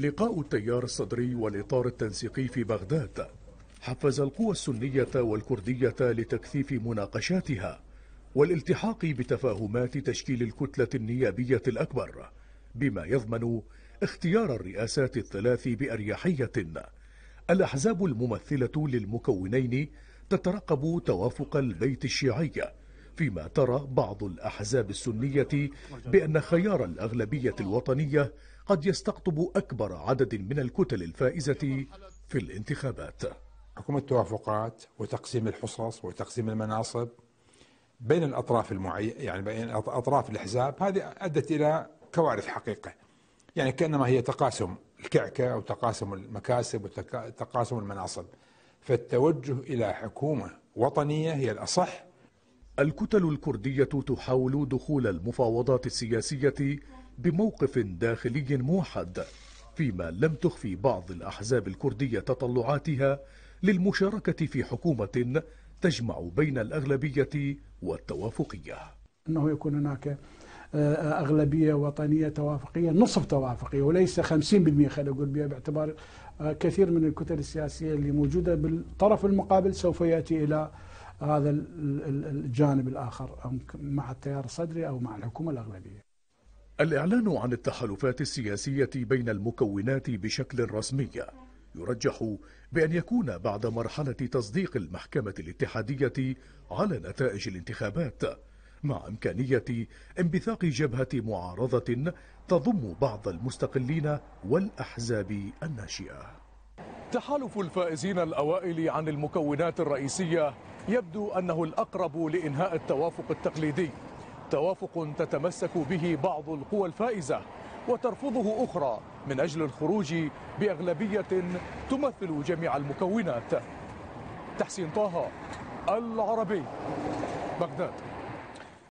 لقاء التيار الصدري والإطار التنسيقي في بغداد حفز القوى السنية والكردية لتكثيف مناقشاتها والالتحاق بتفاهمات تشكيل الكتلة النيابية الأكبر بما يضمن اختيار الرئاسات الثلاث بأريحية الأحزاب الممثلة للمكونين تترقب توافق البيت الشيعي فيما ترى بعض الأحزاب السنية بأن خيار الأغلبية الوطنية قد يستقطب أكبر عدد من الكتل الفائزة في الانتخابات حكم التوافقات وتقسيم الحصص وتقسيم المناصب بين الأطراف المعينة يعني بين أطراف الأحزاب هذه أدت إلى كوارث حقيقة يعني كأنما هي تقاسم الكعكة أو تقاسم المكاسب وتقاسم المناصب فالتوجه إلى حكومة وطنية هي الأصح الكتل الكردية تحاول دخول المفاوضات السياسية بموقف داخلي موحد فيما لم تخفي بعض الأحزاب الكردية تطلعاتها للمشاركة في حكومة تجمع بين الأغلبية والتوافقية أنه يكون هناك آه، أغلبية وطنية توافقية نصف توافقية وليس 50% خلينا نقول بها باعتبار آه، كثير من الكتل السياسية اللي موجودة بالطرف المقابل سوف يأتي إلى هذا الجانب الآخر مع التيار الصدري أو مع الحكومة الأغلبية الإعلان عن التحالفات السياسية بين المكونات بشكل رسمي يرجح بأن يكون بعد مرحلة تصديق المحكمة الاتحادية على نتائج الانتخابات مع إمكانية انبثاق جبهة معارضة تضم بعض المستقلين والأحزاب الناشئة تحالف الفائزين الأوائل عن المكونات الرئيسية يبدو أنه الأقرب لإنهاء التوافق التقليدي توافق تتمسك به بعض القوى الفائزة وترفضه أخرى من أجل الخروج بأغلبية تمثل جميع المكونات تحسين طه العربي بغداد